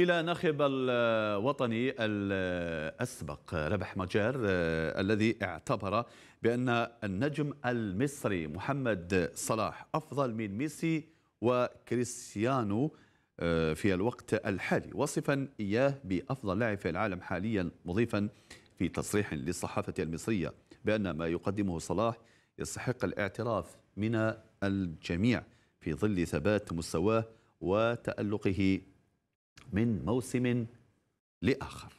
إلى ناخب الوطني الأسبق ربح مجار آه، الذي اعتبر بأن النجم المصري محمد صلاح أفضل من ميسي وكريستيانو آه، في الوقت الحالي وصفا إياه بأفضل لاعب في العالم حاليا مضيفا في تصريح للصحافة المصرية بأن ما يقدمه صلاح يستحق الاعتراف من الجميع في ظل ثبات مستواه وتألقه من موسم لآخر